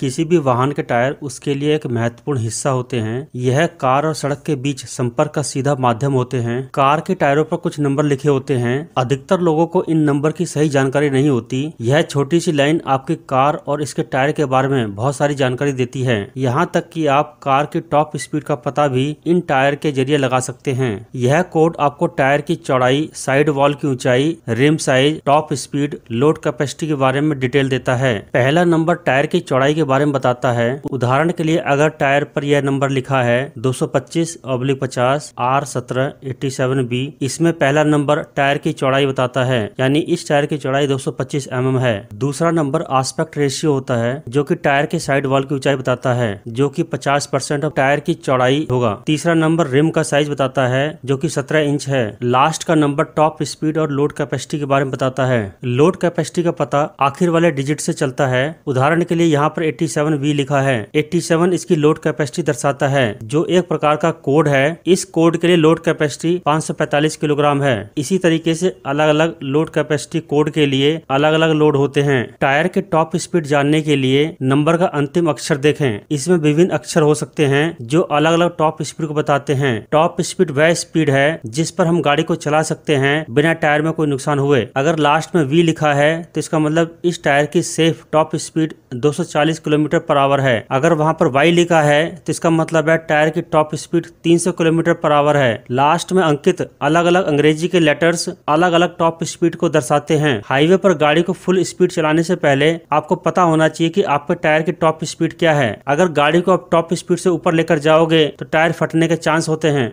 किसी भी वाहन के टायर उसके लिए एक महत्वपूर्ण हिस्सा होते हैं यह कार और सड़क के बीच संपर्क का सीधा माध्यम होते हैं कार के टायरों पर कुछ नंबर लिखे होते हैं अधिकतर लोगों को इन नंबर की सही जानकारी नहीं होती यह छोटी सी लाइन आपकी कार और इसके टायर के बारे में बहुत सारी जानकारी देती है यहाँ तक की आप कार की टॉप स्पीड का पता भी इन टायर के जरिए लगा सकते हैं यह कोड आपको टायर की चौड़ाई साइड वॉल की ऊंचाई rim size top speed load capacity के बारे में डिटेल देता है पहला नंबर टायर की चौड़ाई के बारे में बताता है उदाहरण के लिए अगर टायर पर यह नंबर लिखा है 225 अब्लिक 50 आर 17 87 बी इसमें पहला नंबर टायर की चौड़ाई बताता है यानी इस टायर की चौड़ाई 225 mm है दूसरा नंबर आस्पेक्ट रेशियो होता है जो कि टायर के साइड वॉल की ऊंचाई बताता है जो कि 50 परसेंट ऑफ टायर की चौड़ाई होगा तीसरा नंबर रिम का साइज बताता है जो की सत्रह इंच है लास्ट का नंबर टॉप स्पीड और लोड कैपेसिटी के बारे में बताता है लोड कैपेसिटी का पता आखिर वाले डिजिट से चलता है उदाहरण के लिए यहाँ पर 87V लिखा है 87 इसकी लोड कैपेसिटी दर्शाता है जो एक प्रकार का कोड है इस कोड के लिए लोड कैपेसिटी 545 किलोग्राम है इसी तरीके से अलग अलग लोड कैपेसिटी कोड के लिए अलग अलग लोड होते हैं टायर के टॉप स्पीड जानने के लिए नंबर का अंतिम अक्षर देखे इसमें विभिन्न अक्षर हो सकते हैं जो अलग अलग टॉप स्पीड को बताते हैं टॉप स्पीड वह स्पीड है जिस पर हम गाड़ी को चला सकते हैं बिना टायर में कोई नुकसान हुए अगर लास्ट में वी लिखा है तो इसका मतलब इस टायर की safe top speed 240 kilometre per hour है अगर वहाँ पर वाई लिखा है तो इसका मतलब है टायर की top speed 300 kilometre per hour है लास्ट में अंकित अलग अलग अंग्रेजी के लेटर्स अलग अलग टॉप स्पीड को दर्शाते हैं हाईवे पर गाड़ी को फुल स्पीड चलाने से पहले आपको पता होना चाहिए कि आपके टायर की टॉप स्पीड क्या है अगर गाड़ी को आप टॉप स्पीड से ऊपर लेकर जाओगे तो टायर फटने के चांस होते हैं